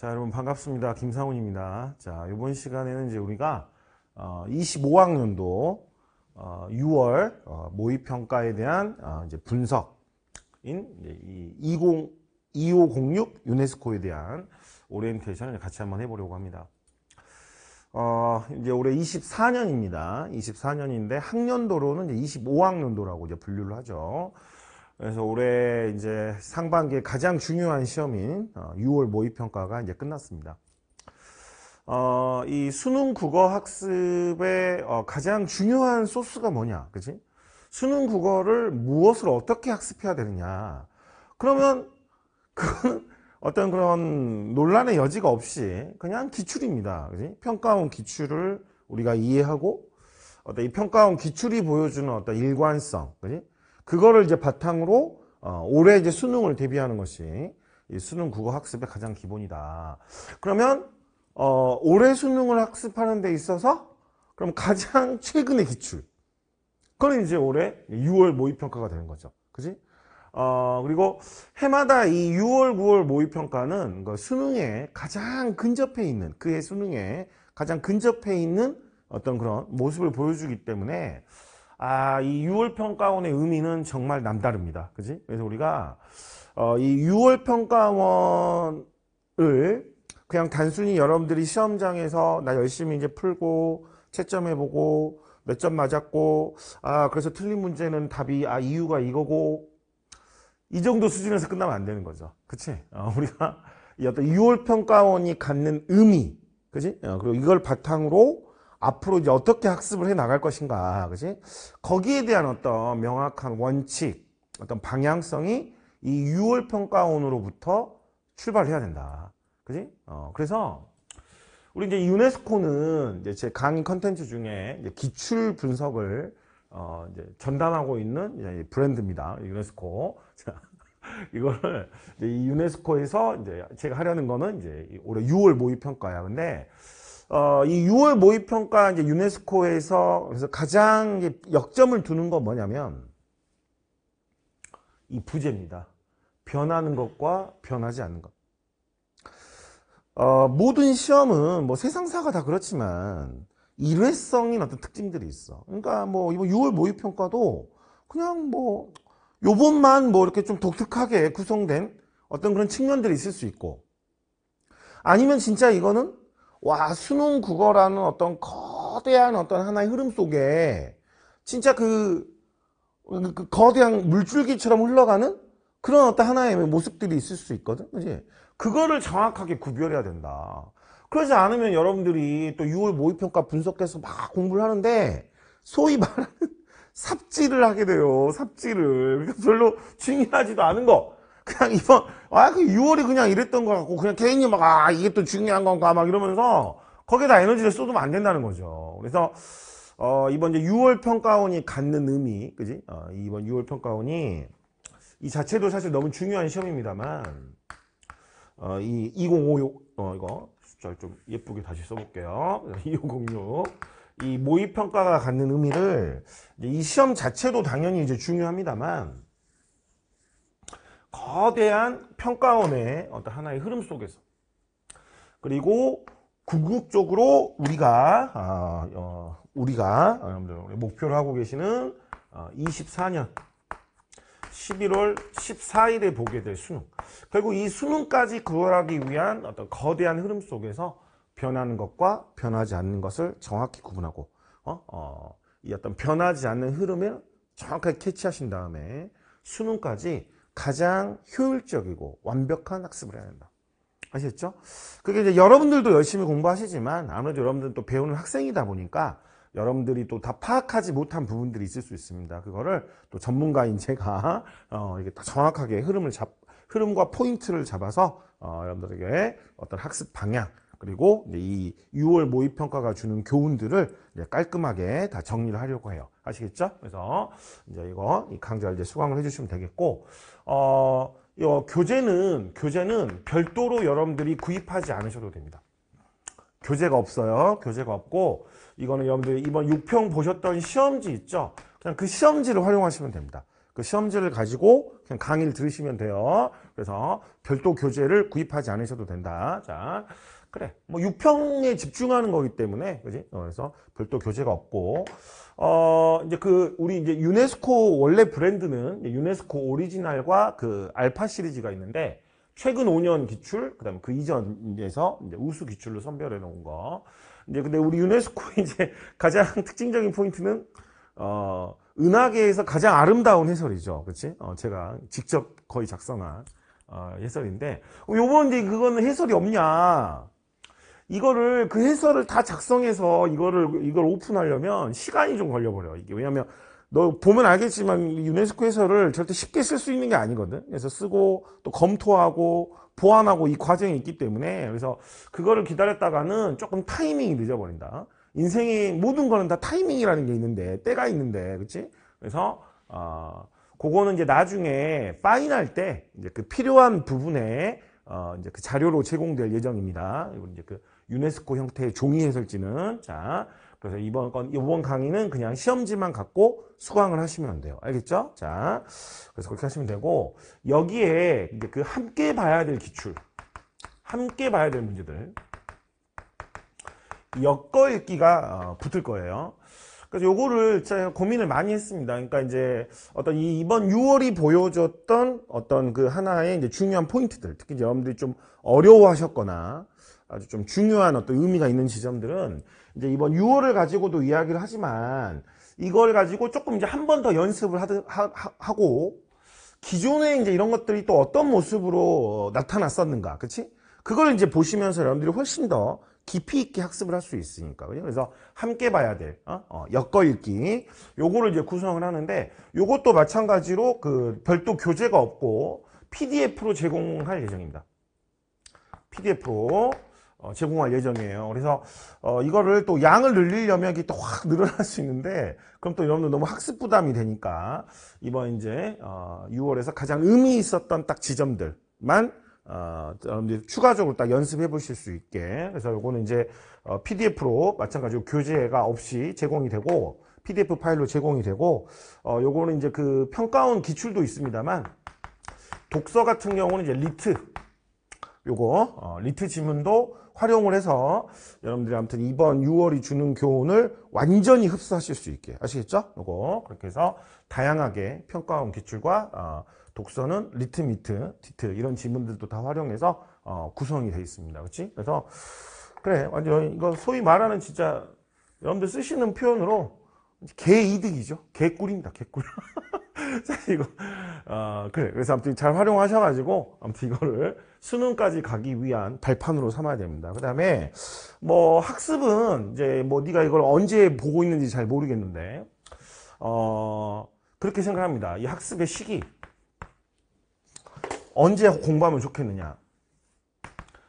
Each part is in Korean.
자 여러분 반갑습니다 김상훈입니다 자 이번 시간에는 이제 우리가 어, 25학년도 어, 6월 어, 모의평가에 대한 어, 이제 분석인 이제 20, 2506 유네스코에 대한 오리엔테이션을 같이 한번 해보려고 합니다 어, 이제 올해 24년입니다 24년인데 학년도로는 이제 25학년도라고 이제 분류를 하죠 그래서 올해 이제 상반기에 가장 중요한 시험인 6월 어, 모의평가가 이제 끝났습니다. 어, 이 수능 국어 학습의 어, 가장 중요한 소스가 뭐냐, 그지? 수능 국어를 무엇을 어떻게 학습해야 되느냐. 그러면 그 어떤 그런 논란의 여지가 없이 그냥 기출입니다. 그지? 평가원 기출을 우리가 이해하고 어떤 이 평가원 기출이 보여주는 어떤 일관성, 그지? 그거를 이제 바탕으로 어, 올해 이제 수능을 대비하는 것이 수능 국어 학습의 가장 기본이다. 그러면 어, 올해 수능을 학습하는 데 있어서 그럼 가장 최근의 기출. 그건 이제 올해 6월 모의평가가 되는 거죠. 그지? 어, 그리고 해마다 이 6월, 9월 모의평가는 그 수능에 가장 근접해 있는, 그해 수능에 가장 근접해 있는 어떤 그런 모습을 보여주기 때문에 아, 이 6월 평가원의 의미는 정말 남다릅니다. 그지? 그래서 우리가, 어, 이 6월 평가원을 그냥 단순히 여러분들이 시험장에서 나 열심히 이제 풀고, 채점해보고, 몇 점 맞았고, 아, 그래서 틀린 문제는 답이, 아, 이유가 이거고, 이 정도 수준에서 끝나면 안 되는 거죠. 그치? 어, 우리가 이 어떤 6월 평가원이 갖는 의미, 그지? 어, 그리고 이걸 바탕으로 앞으로 이제 어떻게 학습을 해 나갈 것인가, 그지? 거기에 대한 어떤 명확한 원칙, 어떤 방향성이 이 6월 평가원으로부터 출발해야 된다. 그지? 어, 그래서 우리 이제 유네스코는 이제 제 강의 컨텐츠 중에 기출 분석을 어, 이제 전담하고 있는 이제 브랜드입니다. 유네스코. 이거를 이제 유네스코에서 이제 제가 하려는 거는 이제 올해 6월 모의평가야. 근데 어, 이 6월 모의평가 이제 유네스코에서 그래서 가장 역점을 두는 건 뭐냐면 이 부제입니다. 변하는 것과 변하지 않는 것. 어, 모든 시험은 뭐 세상사가 다 그렇지만 일회성인 어떤 특징들이 있어. 그러니까 뭐 이번 6월 모의평가도 그냥 뭐 요번만 뭐 이렇게 좀 독특하게 구성된 어떤 그런 측면들이 있을 수 있고 아니면 진짜 이거는 와 수능 국어라는 어떤 거대한 어떤 하나의 흐름 속에 진짜 그, 그, 그 거대한 물줄기처럼 흘러가는 그런 어떤 하나의 모습들이 있을 수 있거든 그지 그거를 정확하게 구별해야 된다 그러지 않으면 여러분들이 또 6월 모의평가 분석해서 막 공부를 하는데 소위 말하는 삽질을 하게 돼요 삽질을 그니까 별로 중요하지도 않은 거 그냥 이번 아 그 6월이 그냥 이랬던 것 같고 그냥 개인이 막 아 이게 또 중요한 건가 막 이러면서 거기에다 에너지를 쏟으면 안 된다는 거죠. 그래서 어, 이번 이제 6월 평가원이 갖는 의미, 그지? 어, 이번 6월 평가원이 이 자체도 사실 너무 중요한 시험입니다만, 어, 이 2056, 어, 이거 숫자를 좀 예쁘게 다시 써볼게요. 2006. 이 모의평가가 갖는 의미를 이 시험 자체도 당연히 이제 중요합니다만, 거대한 평가원의 어떤 하나의 흐름 속에서 그리고 궁극적으로 우리가 아, 어, 우리가 어, 여러분들 목표로 하고 계시는 24년 11월 14일에 보게 될 수능 결국 이 수능까지 구월하기 위한 어떤 거대한 흐름 속에서 변하는 것과 변하지 않는 것을 정확히 구분하고 어? 어, 이 어떤 변하지 않는 흐름을 정확하게 캐치하신 다음에 수능까지 가장 효율적이고 완벽한 학습을 해야 된다. 아시겠죠? 그게 이제 여러분들도 열심히 공부하시지만 아무래도 여러분들은 또 배우는 학생이다 보니까 여러분들이 또 다 파악하지 못한 부분들이 있을 수 있습니다. 그거를 또 전문가인 제가 어, 이게 딱 정확하게 흐름을 잡 흐름과 포인트를 잡아서 어, 여러분들에게 어떤 학습 방향 그리고 이 6월 모의 평가가 주는 교훈들을 깔끔하게 다 정리를 하려고 해요. 아시겠죠? 그래서 이제 이거 이 강좌를 이제 수강을 해주시면 되겠고 어, 이 교재는 교재는 별도로 여러분들이 구입하지 않으셔도 됩니다. 교재가 없어요. 교재가 없고 이거는 여러분들이 이번 6평 보셨던 시험지 있죠? 그냥 그 시험지를 활용하시면 됩니다. 그 시험지를 가지고 그냥 강의를 들으시면 돼요. 그래서 별도 교재를 구입하지 않으셔도 된다. 자, 그래 뭐육평에 집중하는 거기 때문에 그지 어, 그래서 별도 교재가 없고 어 이제 그 우리 이제 유네스코 원래 브랜드는 유네스코 오리지널과 그 알파 시리즈가 있는데 최근 5년 기출 그다음에 그 이전에서 이제 우수 기출로 선별해 놓은 거 이제 근데 우리 유네스코 이제 가장 특징적인 포인트는 어 은하계에서 가장 아름다운 해설이죠 그렇지 어, 제가 직접 거의 작성한 어, 해설인데 어, 요번 이제 그거는 해설이 없냐 이거를 그 해설을 다 작성해서 이거를 이걸 오픈하려면 시간이 좀 걸려버려 이게 왜냐면 너 보면 알겠지만 유네스코 해설을 절대 쉽게 쓸 수 있는 게 아니거든 그래서 쓰고 또 검토하고 보완하고 이 과정이 있기 때문에 그래서 그거를 기다렸다가는 조금 타이밍이 늦어버린다 인생이 모든 거는 다 타이밍이라는 게 있는데 때가 있는데 그치 그래서 어, 그거는 이제 나중에 파인할 때 이제 그 필요한 부분에 어, 이제 그 자료로 제공될 예정입니다. 이건 이제 그 유네스코 형태의 종이 해설지는 자 그래서 이번 건 이번 강의는 그냥 시험지만 갖고 수강을 하시면 돼요. 알겠죠? 자 그래서 그렇게 하시면 되고 여기에 이제 그 함께 봐야 될 기출 함께 봐야 될 문제들 엮어 읽기가 어, 붙을 거예요. 그래서 요거를 제가 고민을 많이 했습니다. 그러니까 이제 어떤 이 이번 6월이 보여줬던 어떤 그 하나의 이제 중요한 포인트들, 특히 여러분들이 좀 어려워하셨거나 아주 좀 중요한 어떤 의미가 있는 지점들은 이제 이번 6월을 가지고도 이야기를 하지만 이걸 가지고 조금 이제 한 번 더 연습을 하드, 하, 하고 기존에 이제 이런 것들이 또 어떤 모습으로 어, 나타났었는가 그치? 그걸 이제 보시면서 여러분들이 훨씬 더 깊이 있게 학습을 할 수 있으니까 그래서 함께 봐야 될 어? 어, 엮어 읽기 요거를 이제 구성을 하는데 요것도 마찬가지로 그 별도 교재가 없고 PDF로 제공할 예정입니다 PDF로 어, 제공할 예정이에요. 그래서 어, 이거를 또 양을 늘리려면 이게 또 확 늘어날 수 있는데 그럼 또 여러분들 너무 학습 부담이 되니까 이번 이제 어, 6월에서 가장 의미 있었던 딱 지점들만 어, 여러분들 추가적으로 딱 연습해 보실 수 있게 그래서 이거는 이제 어, PDF로 마찬가지로 교재가 없이 제공이 되고 PDF 파일로 제공이 되고 어, 요거는 이제 그 평가원 기출도 있습니다만 독서 같은 경우는 이제 리트 요거 어, 리트 지문도 활용을 해서 여러분들이 아무튼 이번 6월이 주는 교훈을 완전히 흡수하실 수 있게 아시겠죠? 요거 그렇게 해서 다양하게 평가원 기출과 어, 독서는 리트, 미트, 디트 이런 지문들도 다 활용해서 어, 구성이 되어 있습니다. 그렇지? 그래서 그래 완전 이거 소위 말하는 진짜 여러분들 쓰시는 표현으로 개이득이죠. 개꿀입니다. 개꿀. 이거 어, 그래 그래서 아무튼 잘 활용하셔가지고 아무튼 이거를 수능까지 가기 위한 발판으로 삼아야 됩니다. 그 다음에 뭐 학습은 이제 뭐 네가 이걸 언제 보고 있는지 잘 모르겠는데 어 그렇게 생각합니다. 이 학습의 시기 언제 공부하면 좋겠느냐?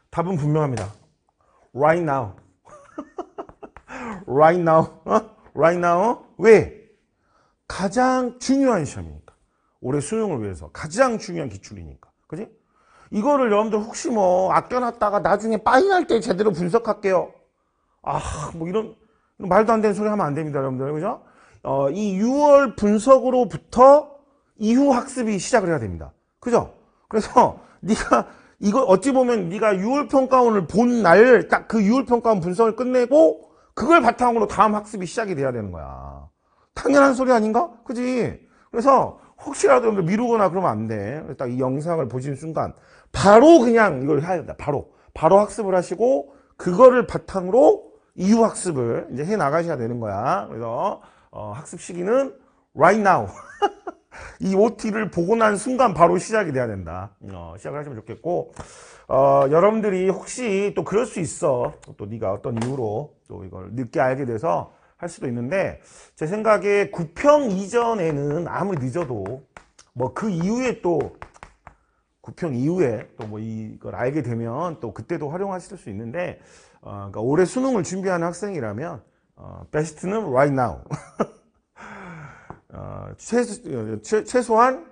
답은 분명합니다. Right now. right now. Right now. 왜? 가장 중요한 시험이니까. 올해 수능을 위해서 가장 중요한 기출이니까. 그지? 이거를 여러분들 혹시 뭐 아껴놨다가 나중에 파이할 때 제대로 분석할게요. 아, 뭐 이런, 이런 말도 안 되는 소리 하면 안 됩니다, 여러분들. 그죠? 어, 이 6월 분석으로부터 이후 학습이 시작을 해야 됩니다. 그죠? 그래서 네가 이거 어찌 보면 네가 6월 평가원을 본 날 딱 그 6월 평가원 분석을 끝내고 그걸 바탕으로 다음 학습이 시작이 돼야 되는 거야. 당연한 소리 아닌가? 그지? 그래서 혹시라도 미루거나 그러면 안 돼. 딱 이 영상을 보신 순간 바로 그냥 이걸 해야 된다. 바로. 바로 학습을 하시고 그거를 바탕으로 이후 학습을 이제 해 나가셔야 되는 거야. 그래서 어, 학습 시기는 right now. 이 OT를 보고 난 순간 바로 시작이 돼야 된다. 어, 시작을 하시면 좋겠고 어, 여러분들이 혹시 또 그럴 수 있어. 또 네가 어떤 이유로 또 이걸 늦게 알게 돼서 할 수도 있는데 제 생각에 9평 이전에는 아무리 늦어도 뭐 그 이후에 또 9평 이후에 또 뭐 이걸 알게 되면 또 그때도 활용하실 수 있는데 어, 그러니까 올해 수능을 준비하는 학생이라면 어, 베스트는 right now 어, 최소, 최, 최소한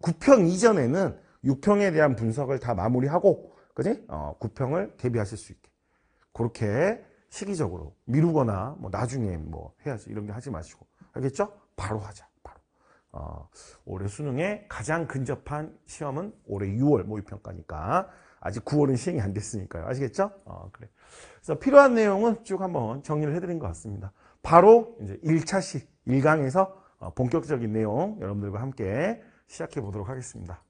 9평 어, 이전에는 6평에 대한 분석을 다 마무리하고 그지? 어, 9평을 대비하실 수 있게 그렇게 시기적으로 미루거나 뭐 나중에 뭐 해야지 이런 게 하지 마시고 알겠죠? 바로 하자. 바로. 어, 올해 수능에 가장 근접한 시험은 올해 6월 모의평가니까 아직 9월은 시행이 안 됐으니까요. 아시겠죠? 어, 그래. 그래서 필요한 내용은 쭉 한번 정리를 해드린 것 같습니다. 바로 이제 1차시 1강에서 어, 본격적인 내용 여러분들과 함께 시작해 보도록 하겠습니다.